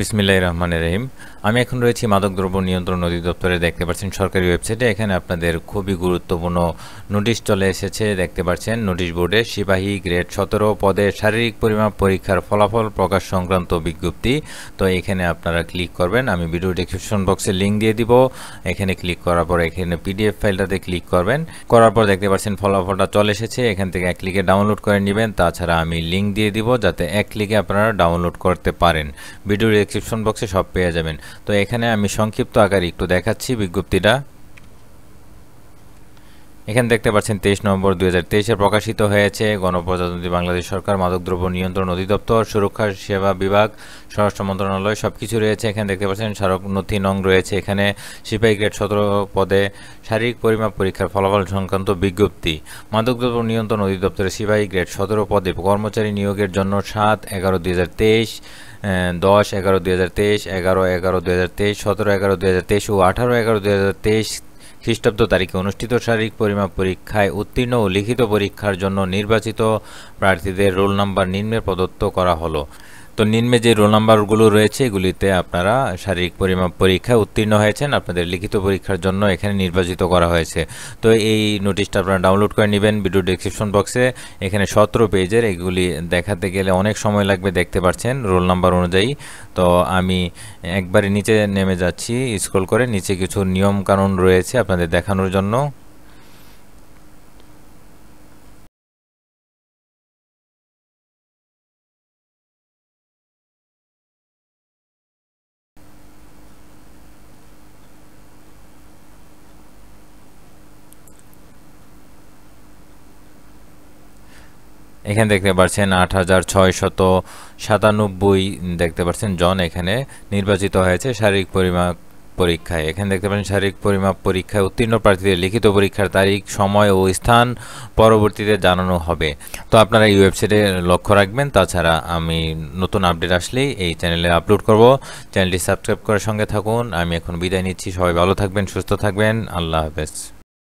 বিসমিল্লাহ রহমান রহিম আমি এখন রয়েছি মাদকদ্রব্য নিয়ন্ত্রণ অধিদপ্তরে দেখতে পাচ্ছেন সরকারি ওয়েবসাইটে এখানে আপনাদের খুবই গুরুত্বপূর্ণ নোটিশ চলে এসেছে দেখতে পাচ্ছেন নোটিশ বোর্ডে সিপাহী গ্রেড সতেরো পদে শারীরিক পরিমাপ পরীক্ষার ফলাফল প্রকাশ সংক্রান্ত বিজ্ঞপ্তি তো এখানে আপনারা ক্লিক করবেন আমি ভিডিও ডিসক্রিপশন বক্সে লিঙ্ক দিয়ে দিব এখানে ক্লিক করার পর এখানে পিডিএফ ফাইলটাতে ক্লিক করবেন করার পর দেখতে পাচ্ছেন ফলাফলটা চলে এসেছে এখান থেকে এক ক্লিকে ডাউনলোড করে নেবেন তাছাড়া আমি লিঙ্ক দিয়ে দিব যাতে এক ক্লিকে আপনারা ডাউনলোড করতে পারেন ভিডিও ডেসক্রিপশন বক্সে সব পেয়ে যাবেন তো এখানে আমি সংক্ষিপ্ত আকারে একটু দেখাচ্ছি বিজ্ঞপ্তিটা এখানে দেখতে পাচ্ছেন তেইশ নভেম্বর দুই হাজার তেইশে প্রকাশিত হয়েছে গণপ্রজাতন্ত্রী বাংলাদেশ সরকার মাদকদ্রব্য নিয়ন্ত্রণ অধিদপ্তর সুরক্ষা সেবা বিভাগ স্বরাষ্ট্র মন্ত্রণালয় সব কিছু রয়েছে এখানে দেখতে পাচ্ছেন স্মারক নথি নং রয়েছে এখানে সিপাহী গ্রেড সতেরো পদে শারীরিক পরিমাপ পরীক্ষার ফলাফল সংক্রান্ত বিজ্ঞপ্তি মাদকদ্রব্য নিয়ন্ত্রণ অধিদপ্তরের সিপাহী গ্রেড সতেরো পদে কর্মচারী নিয়োগের জন্য সাত এগারো দুই হাজার তেইশ দশ এগারো দুই হাজার তেইশ এগারো এগারো দুই হাজার তেইশ সতেরো এগারো দুই হাজার তেইশ ও আঠারো এগারো দুই হাজার তেইশ খ্রিস্টাব্দ তারিখে অনুষ্ঠিত শারীরিক পরিমাপ পরীক্ষায় উত্তীর্ণ ও লিখিত পরীক্ষার জন্য নির্বাচিত প্রার্থীদের রোল নম্বর নিম্নে প্রদত্ত করা হলো তো নিম্নে যে রোল নাম্বারগুলো রয়েছে এগুলিতে আপনারা শারীরিক পরিমাপ পরীক্ষায় উত্তীর্ণ হয়েছেন আপনাদের লিখিত পরীক্ষার জন্য এখানে নির্বাচিত করা হয়েছে তো এই নোটিশটা আপনারা ডাউনলোড করে নেবেন ভিডিও ডিসক্রিপশন বক্সে এখানে সতেরো পেজের এগুলি দেখাতে গেলে অনেক সময় লাগবে দেখতে পাচ্ছেন রোল নাম্বার অনুযায়ী তো আমি একবারে নিচে নেমে যাচ্ছি স্ক্রল করে নিচে কিছু নিয়মকানুন রয়েছে আপনাদের দেখানোর জন্য এখানে দেখতে পাচ্ছেন আট হাজার ছয়শত সাতানব্বই দেখতে পাচ্ছেন জন এখানে নির্বাচিত হয়েছে শারীরিক পরিমাপ পরীক্ষায় এখানে দেখতে পাচ্ছেন শারীরিক পরিমাপ পরীক্ষায় উত্তীর্ণ প্রার্থীদের লিখিত পরীক্ষার তারিখ সময় ও স্থান পরবর্তীতে জানানো হবে তো আপনারা এই ওয়েবসাইটে লক্ষ্য রাখবেন তাছাড়া আমি নতুন আপডেট আসলেই এই চ্যানেলে আপলোড করব চ্যানেলটি সাবস্ক্রাইব করার সঙ্গে থাকুন আমি এখন বিদায় নিচ্ছি সবাই ভালো থাকবেন সুস্থ থাকবেন আল্লাহ হাফেজ